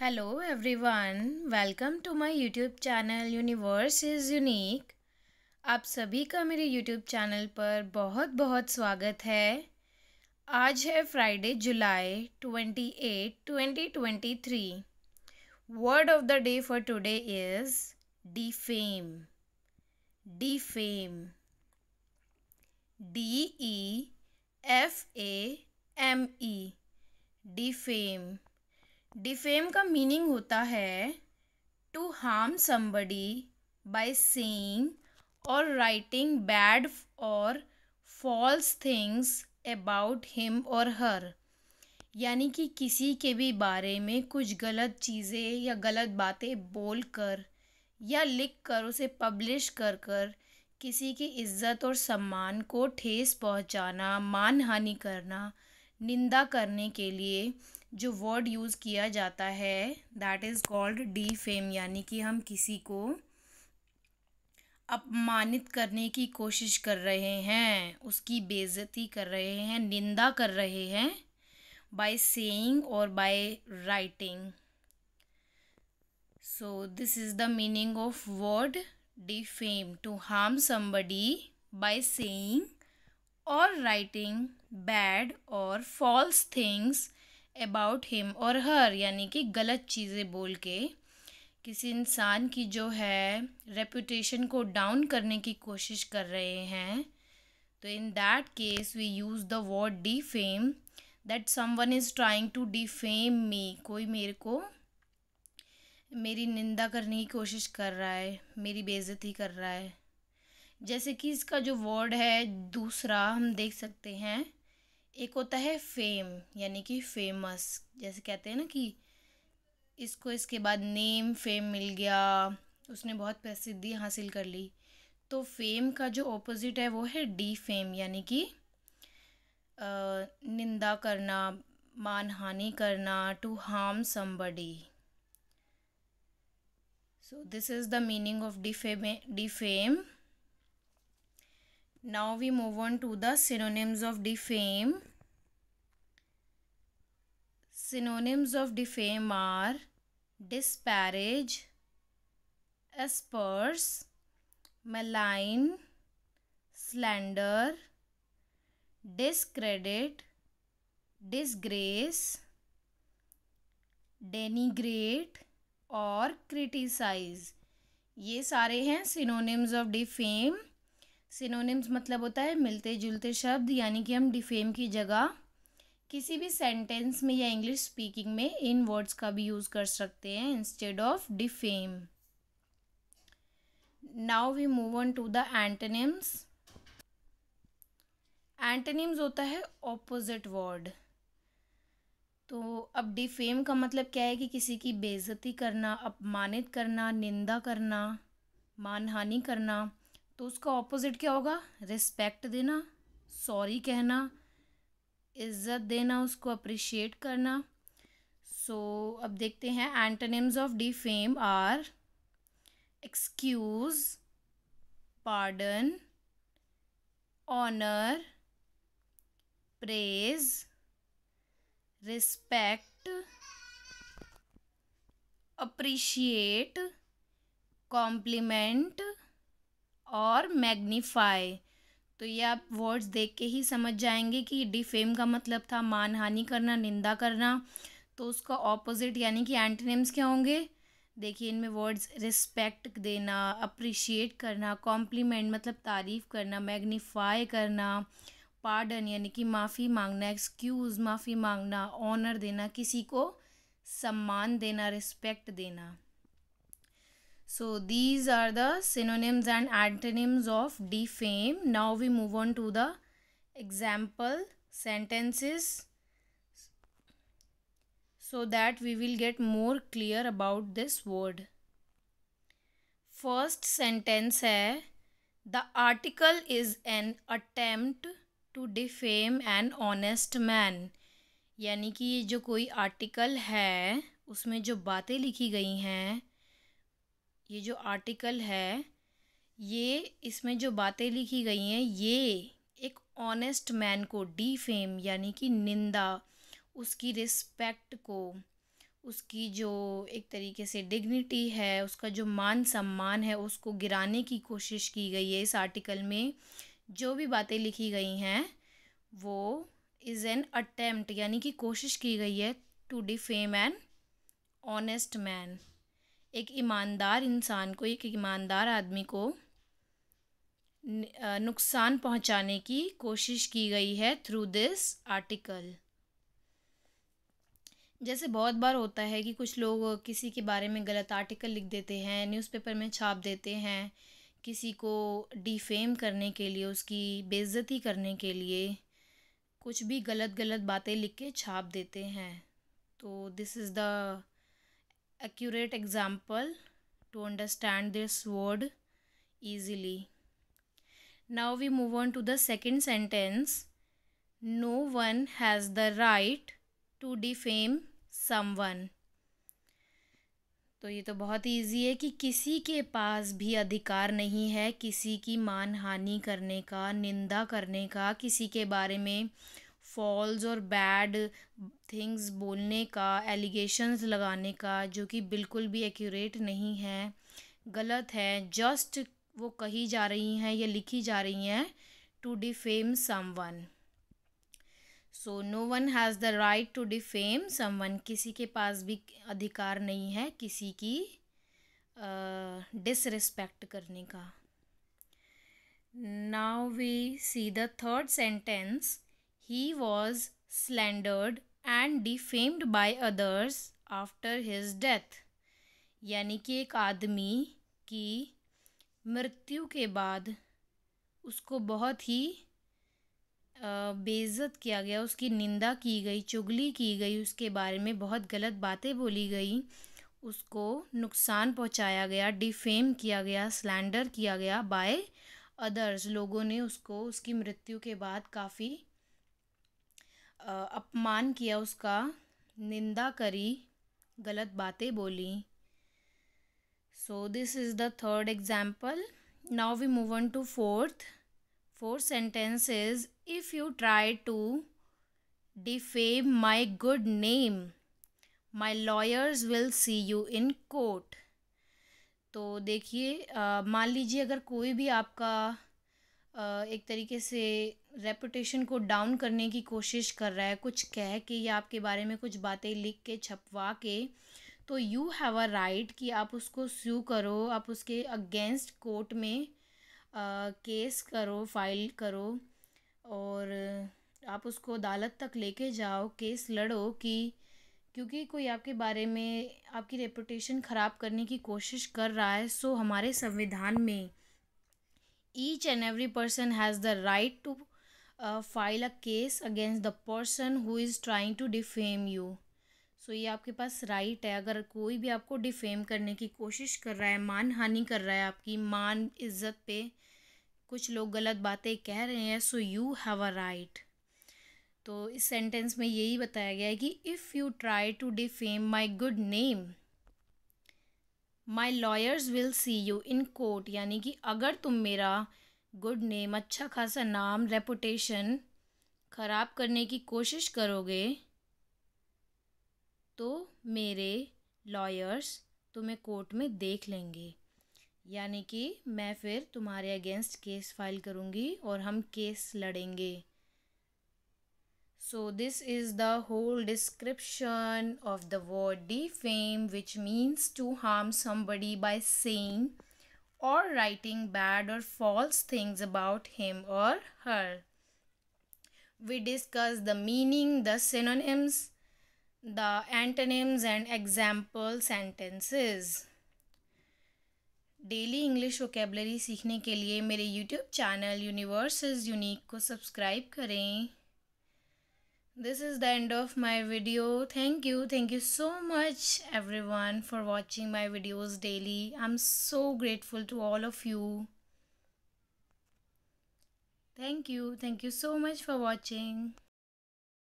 Hello everyone welcome to my YouTube channel universe is unique आप सभी का मेरे यूट्यूब चैनल पर बहुत बहुत स्वागत है आज है Friday July twenty eight twenty twenty three word of the day for today is defame defame D E F A M E defame defame का मीनिंग होता है to harm somebody by saying और writing bad और false things about him और her यानी कि किसी के भी बारे में कुछ गलत चीज़ें या गलत बातें बोल कर या लिख कर उसे पब्लिश कर कर किसी की इज्जत और सम्मान को ठेस पहुंचाना मान हानि करना निंदा करने के लिए जो वर्ड यूज़ किया जाता है that is called defame यानी कि हम किसी को अपमानित करने की कोशिश कर रहे हैं उसकी बेजती कर रहे हैं निंदा कर रहे हैं बाय सेइंग और by writing so this is the meaning of word defame to harm somebody by saying और राइटिंग बैड और फॉल्स थिंग्स अबाउट हिम और हर यानी कि गलत चीज़ें बोल के किसी इंसान की जो है रेपुटेशन को डाउन करने की कोशिश कर रहे हैं तो in that case we use the word defame that someone is trying to defame me कोई मेरे को मेरी निंदा करने की कोशिश कर रहा है मेरी बेइज्जती कर रहा है जैसे कि इसका जो वर्ड है दूसरा हम देख सकते हैं एक होता है फेम यानी कि फेमस जैसे कहते हैं ना कि इसको इसके बाद नेम फेम मिल गया उसने बहुत प्रसिद्धि हासिल कर ली तो फेम का जो ऑपोजिट है वो है डी फेम यानी कि निंदा करना मानहानि करना to harm somebody so this is the meaning of defame defame now we move on to the synonyms of defame synonyms of defame are disparage asperse malign slander discredit disgrace denigrate or criticize ये सारे हैं synonyms of defame synonyms मतलब होता है मिलते जुलते शब्द यानी कि हम डिफेम की जगह किसी भी सेंटेंस में या इंग्लिश स्पीकिंग में इन वर्ड्स का भी यूज़ कर सकते हैं instead of defame now we move on to the antonyms antonyms होता है ऑपोजिट वर्ड तो अब डिफेम का मतलब क्या है कि किसी की बेइज्जती करना अपमानित करना निंदा करना मानहानि करना तो उसका ऑपोजिट क्या होगा रिस्पेक्ट देना सॉरी कहना इज़्ज़त देना उसको अप्रिशिएट करना सो so, अब देखते हैं antonyms of defame are excuse pardon honour praise respect appreciate compliment और मैग्नीफाई तो ये आप वर्ड्स देख के ही समझ जाएंगे कि डिफेम का मतलब था मानहानि करना निंदा करना तो उसका ऑपोजिट यानी कि एंटनेम्स क्या होंगे देखिए इनमें वर्ड्स रिस्पेक्ट देना अप्रिशिएट करना कॉम्प्लीमेंट मतलब तारीफ़ करना मैग्नीफाई करना पार्डन यानी कि माफ़ी मांगना एक्सक्यूज़ माफ़ी मांगना ऑनर देना किसी को सम्मान देना रिस्पेक्ट देना So these are the synonyms and antonyms of defame. Now we move on to the example sentences so that we will get more clear about this word. First sentence hai The article is an attempt to defame an honest man. यानी कि ये जो कोई article है उसमें जो बातें लिखी गई हैं ये जो आर्टिकल है ये इसमें जो बातें लिखी गई हैं ये एक ऑनेस्ट मैन को डी फेम यानी कि निंदा उसकी रिस्पेक्ट को उसकी जो एक तरीके से डिग्निटी है उसका जो मान सम्मान है उसको गिराने की कोशिश की गई है इस आर्टिकल में जो भी बातें लिखी गई हैं वो इज़ एन अटैम्प्ट यानी कि कोशिश की गई है to defame an honest man एक ईमानदार इंसान को एक ईमानदार आदमी को नुकसान पहुंचाने की कोशिश की गई है थ्रू दिस आर्टिकल जैसे बहुत बार होता है कि कुछ लोग किसी के बारे में गलत आर्टिकल लिख देते हैं न्यूज़पेपर में छाप देते हैं किसी को डिफेम करने के लिए उसकी बेइज्जती करने के लिए कुछ भी गलत गलत बातें लिख के छाप देते हैं तो this is the accurate example to understand this word easily. Now we move on to the second sentence. No one has the right to defame someone. तो ये तो बहुत ईजी है कि किसी के पास भी अधिकार नहीं है किसी की मान हानि करने का निंदा करने का किसी के बारे में फॉल्स और बैड थिंग्स बोलने का एलिगेशंस लगाने का जो कि बिल्कुल भी एक्यूरेट नहीं है गलत है जस्ट वो कही जा रही हैं या लिखी जा रही हैं to defame someone so no one has the right to defame someone किसी के पास भी अधिकार नहीं है किसी की डिसरिस्पेक्ट uh, करने का now we see the third sentence He was slandered and defamed by others after his death यानी कि एक आदमी की मृत्यु के बाद उसको बहुत ही बेइज्जत किया गया उसकी निंदा की गई चुगली की गई उसके बारे में बहुत गलत बातें बोली गई उसको नुकसान पहुंचाया गया डिफेम किया गया स्लैंडर किया गया बाय अदर्स लोगों ने उसको उसकी मृत्यु के बाद काफ़ी अपमान किया उसका निंदा करी गलत बातें बोली so this is the third example now we move on to fourth fourth sentence is if you try to defame my good name my lawyers will see you in court तो देखिए मान लीजिए अगर कोई भी आपका आ, एक तरीके से रेपुटेशन को डाउन करने की कोशिश कर रहा है कुछ कह के या आपके बारे में कुछ बातें लिख के छपवा के तो यू हैव अ राइट कि आप उसको स्यू करो आप उसके अगेंस्ट कोर्ट में आ, केस करो फाइल करो और आप उसको अदालत तक लेके जाओ केस लड़ो कि क्योंकि कोई आपके बारे में आपकी रेपुटेशन ख़राब करने की कोशिश कर रहा है सो हमारे संविधान में each and every person has the right to uh, file a case against the person who is trying to defame you so so, ये आपके पास राइट है अगर कोई भी आपको डिफेम करने की कोशिश कर रहा है मान हानि कर रहा है आपकी मान इज्जत पे कुछ लोग गलत बातें कह रहे हैं so you have a right तो इस सेंटेंस में यही बताया गया है कि if you try to defame my good name my lawyers will see you in court यानी कि अगर तुम मेरा गुड नेम अच्छा खासा नाम रेपुटेशन ख़राब करने की कोशिश करोगे तो मेरे लॉयर्स तुम्हें कोर्ट में देख लेंगे यानी कि मैं फिर तुम्हारे अगेंस्ट केस फाइल करूँगी और हम केस लड़ेंगे so this is the whole description of the word defame which means to harm somebody by saying or writing bad or false things about him or her. We discuss the meaning, the synonyms, the antonyms and example sentences. Daily English vocabulary सीखने के लिए मेरे YouTube channel universe is unique को subscribe करें this is the end of my video thank you thank you so much everyone for watching my videos daily i'm so grateful to all of you thank you thank you so much for watching